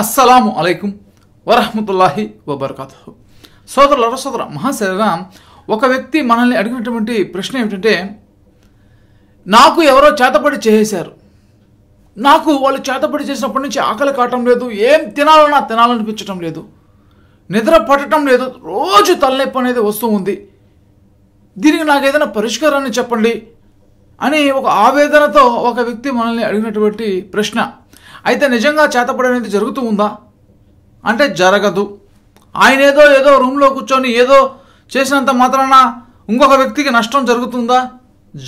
అస్సలాము అలైకుం వరహమతుల్లాహి వబర్కాతు సోదరుల సోదర మహాశైరా ఒక వ్యక్తి మనల్ని అడిగినటువంటి ప్రశ్న ఏమిటంటే నాకు ఎవరో చేతపడి చేసేశారు నాకు వాళ్ళు చేతపడి చేసినప్పటి నుంచి ఆకలి కావటం లేదు ఏం తినాలన్నా తినాలనిపించటం లేదు నిద్ర పట్టడం లేదు రోజు తలనొప్పి అనేది వస్తూ ఉంది దీనికి నాకు ఏదైనా పరిష్కారాన్ని చెప్పండి అని ఒక ఆవేదనతో ఒక వ్యక్తి మనల్ని అడిగినటువంటి ప్రశ్న అయితే నిజంగా చేతపడనేది అనేది జరుగుతూ ఉందా అంటే జరగదు ఆయన ఏదో ఏదో రూమ్లో కూర్చొని ఏదో చేసినంత మాత్రాన ఇంకొక వ్యక్తికి నష్టం జరుగుతుందా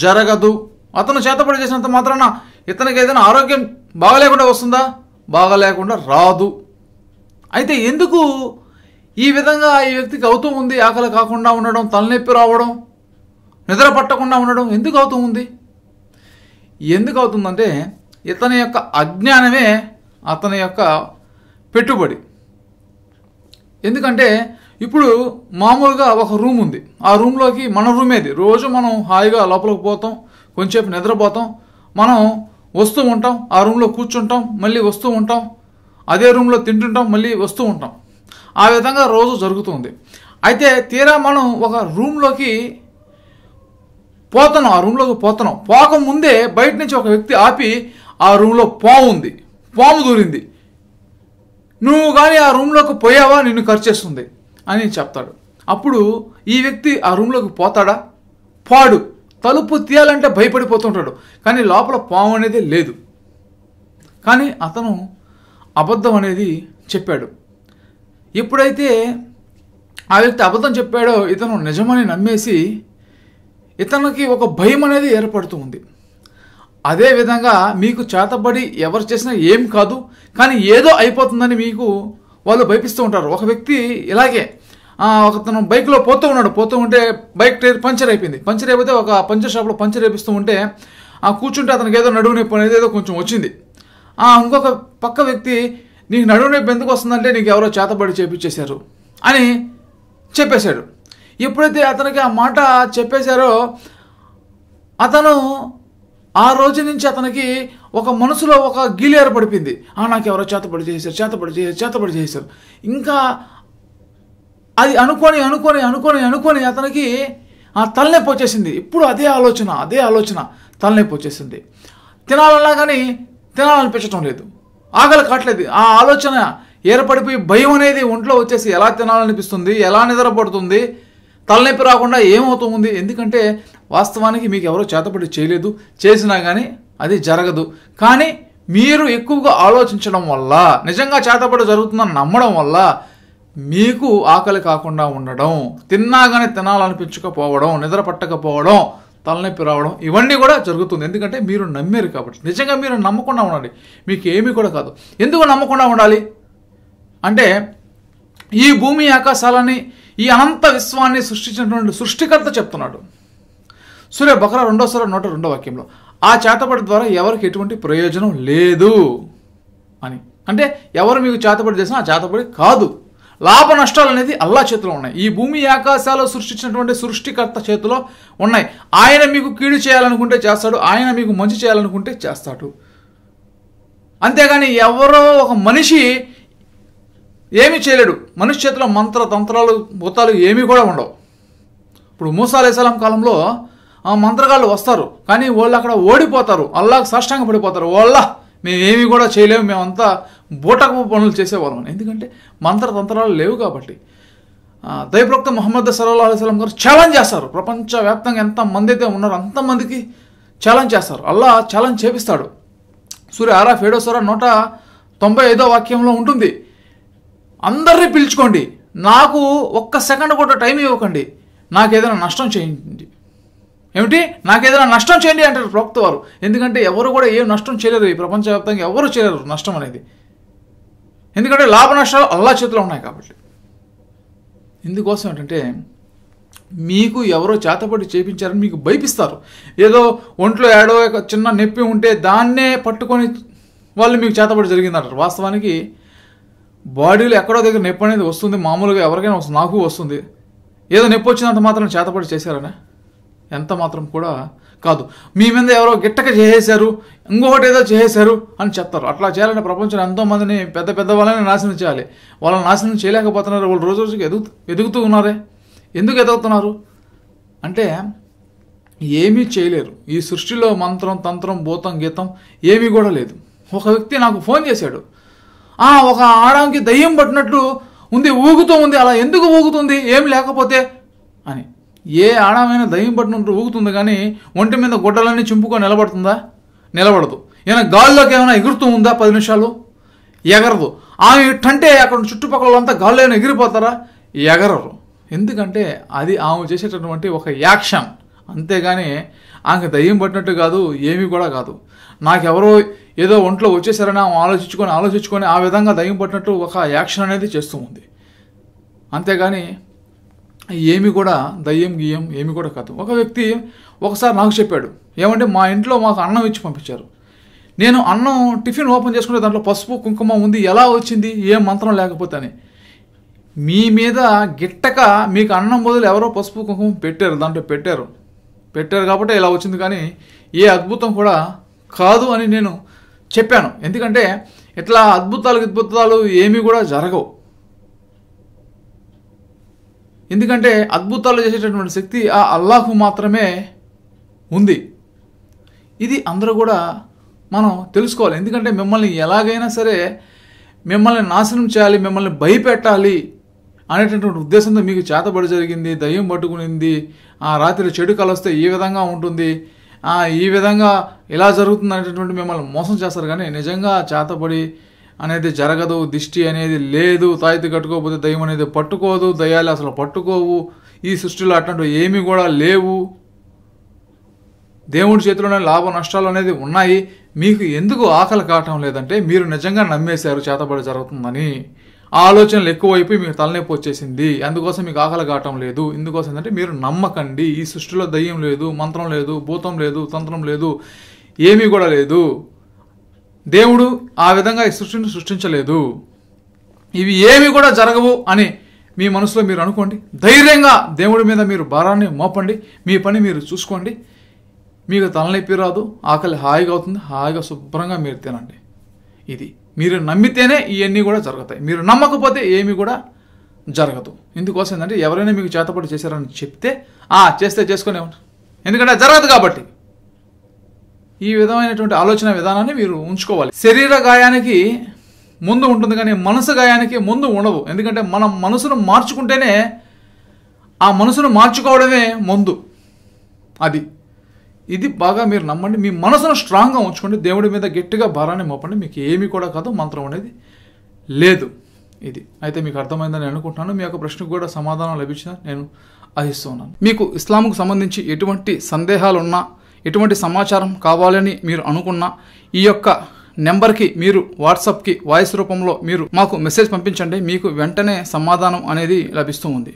జరగదు అతను చేతపడి చేసినంత మాత్రాన ఇతనికి ఏదైనా ఆరోగ్యం బాగలేకుండా వస్తుందా బాగలేకుండా రాదు అయితే ఎందుకు ఈ విధంగా ఈ వ్యక్తికి అవుతూ ఉంది ఆకలి కాకుండా ఉండడం తలనొప్పి రావడం నిద్ర పట్టకుండా ఉండడం ఎందుకు అవుతూ ఉంది ఎందుకు అవుతుందంటే ఇతని యొక్క అజ్ఞానమే అతని యొక్క పెట్టుబడి ఎందుకంటే ఇప్పుడు మామూలుగా ఒక రూమ్ ఉంది ఆ రూమ్లోకి మన రూమేది రోజు మనం హాయిగా లోపలికి పోతాం కొంచెంసేపు నిద్రపోతాం మనం వస్తూ ఉంటాం ఆ రూమ్లో కూర్చుంటాం మళ్ళీ వస్తూ ఉంటాం అదే రూమ్లో తింటుంటాం మళ్ళీ వస్తూ ఉంటాం ఆ విధంగా రోజు జరుగుతుంది అయితే తీరా మనం ఒక రూమ్లోకి పోతున్నాం ఆ రూమ్లోకి పోతున్నాం పోకముందే బయట నుంచి ఒక వ్యక్తి ఆపి ఆ రూమ్లో పాము ఉంది పాము దూరింది నువ్వు కానీ ఆ రూమ్లోకి పోయావా నిన్ను ఖర్చేస్తుంది అని చెప్తాడు అప్పుడు ఈ వ్యక్తి ఆ రూమ్లోకి పోతాడా పాడు తలుపు తీయాలంటే భయపడిపోతుంటాడు కానీ లోపల పాము అనేది లేదు కానీ అతను అబద్ధం అనేది చెప్పాడు ఎప్పుడైతే ఆ వ్యక్తి అబద్ధం చెప్పాడో ఇతను నిజమని నమ్మేసి ఇతనికి ఒక భయం అనేది ఏర్పడుతూ ఉంది అదేవిధంగా మీకు చేతబడి ఎవరు చేసినా ఏం కాదు కానీ ఏదో అయిపోతుందని మీకు వాళ్ళు భయపిస్తూ ఉంటారు ఒక వ్యక్తి ఇలాగే ఒకతను బైక్లో పోతూ ఉన్నాడు పోతూ ఉంటే బైక్ టైర్ పంచర్ అయిపోయింది పంచర్ అయిపోతే ఒక పంచర్ షాప్లో పంచర్ వేపిస్తూ ఉంటే కూర్చుంటే అతనికి ఏదో నడువు నొప్పి అనేది ఏదో కొంచెం వచ్చింది ఇంకొక పక్క వ్యక్తి నీకు నడువు నొప్పి ఎందుకు వస్తుందంటే నీకు ఎవరో చేతబడి చేపించేశారు అని చెప్పేశాడు ఎప్పుడైతే అతనికి ఆ మాట చెప్పేశారో అతను ఆ రోజు నుంచి అతనికి ఒక మనసులో ఒక గిలియారు పడిపోయింది నాకు ఎవరో చేతపడి చేశారు చేతపడి చేశారు చేతపడి చేశారు ఇంకా అది అనుకొని అనుకొని అనుకొని అనుకొని అతనికి ఆ తలనొప్పి వచ్చేసింది ఇప్పుడు అదే ఆలోచన అదే ఆలోచన తలనొప్పి వచ్చేసింది తినాలన్నా కానీ తినాలనిపించటం లేదు ఆకలి కావట్లేదు ఆ ఆలోచన ఏర్పడిపోయి భయం అనేది ఒంట్లో వచ్చేసి ఎలా తినాలనిపిస్తుంది ఎలా నిద్రపడుతుంది తలనొప్పి రాకుండా ఏమవుతుంది ఎందుకంటే వాస్తవానికి మీకు ఎవరో చేతపడి చేయలేదు చేసినా కానీ అది జరగదు కానీ మీరు ఎక్కువగా ఆలోచించడం వల్ల నిజంగా చేతపడి జరుగుతుందని నమ్మడం వల్ల మీకు ఆకలి కాకుండా ఉండడం తిన్నాగానే తినాలనిపించకపోవడం నిద్ర పట్టకపోవడం తలనొప్పి రావడం ఇవన్నీ కూడా జరుగుతుంది ఎందుకంటే మీరు నమ్మారు కాబట్టి నిజంగా మీరు నమ్మకుండా ఉండండి మీకు ఏమీ కూడా కాదు ఎందుకు నమ్మకుండా ఉండాలి అంటే ఈ భూమి ఆకాశాలని ఈ అనంత విశ్వాన్ని సృష్టించినటువంటి సృష్టికర్త చెప్తున్నాడు సూర్య బకర రెండోసారి నూట రెండో వాక్యంలో ఆ చేతబడి ద్వారా ఎవరికి ఎటువంటి ప్రయోజనం లేదు అని అంటే ఎవరు మీకు చేతబడి చేసినా ఆ చేతబడి కాదు లాభ నష్టాలు అనేది అల్లా చేతిలో ఉన్నాయి ఈ భూమి ఆకాశాలు సృష్టించినటువంటి సృష్టికర్త చేతిలో ఉన్నాయి ఆయన మీకు కీడు చేయాలనుకుంటే చేస్తాడు ఆయన మీకు మంచి చేయాలనుకుంటే చేస్తాడు అంతేగాని ఎవరో ఒక మనిషి ఏమీ చేయలేడు మనిషి చేతిలో మంత్ర తంత్రాలు భూతాలు ఏమీ కూడా ఉండవు ఇప్పుడు మూసాలేసలం కాలంలో ఆ మంత్రగాళ్ళు వస్తారు కానీ వాళ్ళు అక్కడ ఓడిపోతారు అల్లాకు సాష్టాంగ పడిపోతారు వాళ్ళ ఏమి కూడా చేయలేము మేమంతా బూటకపు పనులు చేసేవాళ్ళం ఎందుకంటే మంత్రతంత్రాలు లేవు కాబట్టి దైవప్రక్త మొహమ్మద్ సల్లా అలైస్లం గారు ఛాలెంజ్ చేస్తారు ప్రపంచవ్యాప్తంగా ఎంతమంది అయితే ఉన్నారో అంతమందికి ఛాలెంజ్ చేస్తారు అల్లా ఛాలెంజ్ చేపిస్తాడు సూర్య ఆరాఫ్ ఏడో సరా నూట తొంభై ఐదో వాక్యంలో ఉంటుంది అందరినీ పిలుచుకోండి నాకు ఒక్క సెకండ్ కూడా టైం ఇవ్వకండి నాకు ఏదైనా నష్టం చేయండి ఏమిటి నాకేదైనా నష్టం చేయండి అంటారు ప్రవక్త వారు ఎందుకంటే ఎవరు కూడా ఏం నష్టం చేయలేరు ఈ ప్రపంచవ్యాప్తంగా ఎవరు చేయలేరు నష్టం అనేది ఎందుకంటే లాభ నష్టాలు అల్లా చేతిలో ఉన్నాయి కాబట్టి ఇందుకోసం ఏంటంటే మీకు ఎవరో చేతపడి చేపించారని మీకు భయపిస్తారు ఏదో ఒంట్లో ఏడో చిన్న నొప్పి ఉంటే దాన్నే పట్టుకొని వాళ్ళు మీకు చేతపడి జరిగిందంటారు వాస్తవానికి బాడీలో ఎక్కడో దగ్గర నొప్పి అనేది వస్తుంది మామూలుగా ఎవరికైనా వస్తుంది నాకు వస్తుంది ఏదో నొప్పి వచ్చినంత మాత్రం చేతపడి చేశారనే ఎంత మాత్రం కూడా కాదు మీ మీద ఎవరో గిట్టక చేసేశారు ఇంకొకటి ఏదో చేసేశారు అని చెప్తారు అట్లా చేయాలని ప్రపంచంలో ఎంతోమందిని పెద్ద పెద్ద వాళ్ళని నాశనం చేయాలి వాళ్ళని నాశనం చేయలేకపోతున్నారు వాళ్ళు రోజు రోజుకి ఎదుగు ఎదుగుతూ ఉన్నారే ఎందుకు ఎదుగుతున్నారు అంటే ఏమీ చేయలేరు ఈ సృష్టిలో మంత్రం తంత్రం భూతం గీతం ఏమీ కూడా లేదు ఒక వ్యక్తి నాకు ఫోన్ చేశాడు ఆ ఒక ఆడానికి దయ్యం పట్టినట్లు ఉంది ఊగుతూ ఉంది అలా ఎందుకు ఊగుతుంది ఏం లేకపోతే అని ఏ ఆడమైన దయ్యం పట్టినట్టు ఊగుతుంది కానీ ఒంటి మీద గుడ్డలన్నీ చింపుకొని నిలబడుతుందా నిలబడదు ఏమైనా గాల్లోకి ఏమైనా ఎగురుతూ ఉందా పది నిమిషాలు ఎగరదు ఆమె ఇట్టంటే అక్కడ చుట్టుపక్కల అంతా గాల్లో ఏమైనా ఎగిరిపోతారా ఎగరరు ఎందుకంటే అది ఆమె చేసేటటువంటి ఒక యాక్షన్ అంతేగాని ఆమెకి దయ్యం పట్టినట్టు కాదు ఏమీ కూడా కాదు నాకెవరో ఏదో ఒంట్లో వచ్చేసారని ఆమె ఆలోచించుకొని ఆలోచించుకొని ఆ విధంగా దయ్యం పట్టినట్టు ఒక యాక్షన్ అనేది చేస్తూ ఉంది అంతేగాని ఏమి కూడా దయ్యం గియ్యం ఏమి కూడా కాదు ఒక వ్యక్తి ఒకసారి నాకు చెప్పాడు ఏమంటే మా ఇంట్లో మాకు అన్నం ఇచ్చి పంపించారు నేను అన్నం టిఫిన్ ఓపెన్ చేసుకుంటే దాంట్లో పసుపు కుంకుమ ఉంది ఎలా వచ్చింది ఏ మంత్రం లేకపోతే అని మీ మీద గిట్టక మీకు అన్నం బదులు ఎవరో పసుపు కుంకుమ పెట్టారు దాంట్లో పెట్టారు పెట్టారు కాబట్టి ఇలా వచ్చింది కానీ ఏ అద్భుతం కూడా కాదు అని నేను చెప్పాను ఎందుకంటే ఇట్లా అద్భుతాలు అద్భుతాలు ఏమీ కూడా జరగవు ఎందుకంటే అద్భుతాలు చేసేటటువంటి శక్తి ఆ అల్లాహు మాత్రమే ఉంది ఇది అందరూ కూడా మనం తెలుసుకోవాలి ఎందుకంటే మిమ్మల్ని ఎలాగైనా సరే మిమ్మల్ని నాశనం చేయాలి మిమ్మల్ని భయపెట్టాలి అనేటటువంటి ఉద్దేశంతో మీకు చేతబడి జరిగింది దయ్యం పట్టుకునింది ఆ రాత్రి చెడు కలొస్తే ఈ విధంగా ఉంటుంది ఈ విధంగా ఇలా జరుగుతుంది అనేటటువంటి మిమ్మల్ని మోసం చేస్తారు కానీ నిజంగా చేతబడి అనేది జరగదు దిష్టి అనేది లేదు తాయితీ కట్టుకోకపోతే దయ్యం అనేది పట్టుకోదు దయ్యాలు అసలు పట్టుకోవు ఈ సృష్టిలో అట్లాంటి ఏమీ కూడా లేవు దేవుడి చేతిలోనే లాభ నష్టాలు అనేది ఉన్నాయి మీకు ఎందుకు ఆకలి కావటం లేదంటే మీరు నిజంగా నమ్మేశారు చేతబడి జరుగుతుందని ఆలోచనలు ఎక్కువైపోయి మీకు తలనొప్పి వచ్చేసింది అందుకోసం మీకు ఆకలి కావటం లేదు ఇందుకోసం అంటే మీరు నమ్మకండి ఈ సృష్టిలో దయ్యం లేదు మంత్రం లేదు భూతం లేదు తంత్రం లేదు ఏమీ కూడా లేదు దేవుడు ఆ విధంగా ఈ సృష్టిని సృష్టించలేదు ఇవి ఏమి కూడా జరగవు అని మీ మనసులో మీరు అనుకోండి ధైర్యంగా దేవుడి మీద మీరు భారాన్ని మోపండి మీ పని మీరు చూసుకోండి మీకు తలనొప్పి రాదు ఆకలి హాయిగా అవుతుంది హాయిగా శుభ్రంగా మీరు తినండి ఇది మీరు నమ్మితేనే ఇవన్నీ కూడా జరుగుతాయి మీరు నమ్మకపోతే ఏమీ కూడా జరగదు ఎందుకోసం ఏంటంటే ఎవరైనా మీకు చేతపడి చేశారని చెప్తే ఆ చేస్తే చేసుకునే ఎందుకంటే జరగదు కాబట్టి ఈ విధమైనటువంటి ఆలోచన విధానాన్ని మీరు ఉంచుకోవాలి శరీర గాయానికి ముందు ఉంటుంది కానీ మనసు గాయానికి ముందు ఉండవు ఎందుకంటే మనం మనసును మార్చుకుంటేనే ఆ మనసును మార్చుకోవడమే ముందు అది ఇది బాగా మీరు నమ్మండి మీ మనసును స్ట్రాంగ్గా ఉంచుకోండి దేవుడి మీద గట్టిగా భారాన్ని మోపండి మీకు ఏమీ కూడా కాదు మంత్రం అనేది లేదు ఇది అయితే మీకు అర్థమైందని అనుకుంటున్నాను మీ యొక్క ప్రశ్నకు కూడా సమాధానం లభించిన నేను అహిస్తున్నాను మీకు ఇస్లాంకు సంబంధించి ఎటువంటి సందేహాలున్నా ఎటువంటి సమాచారం కావాలని మీరు అనుకున్నా ఈ యొక్క నెంబర్కి మీరు వాట్సాప్కి వాయిస్ రూపంలో మీరు మాకు మెసేజ్ పంపించండి మీకు వెంటనే సమాధానం అనేది లభిస్తూ ఉంది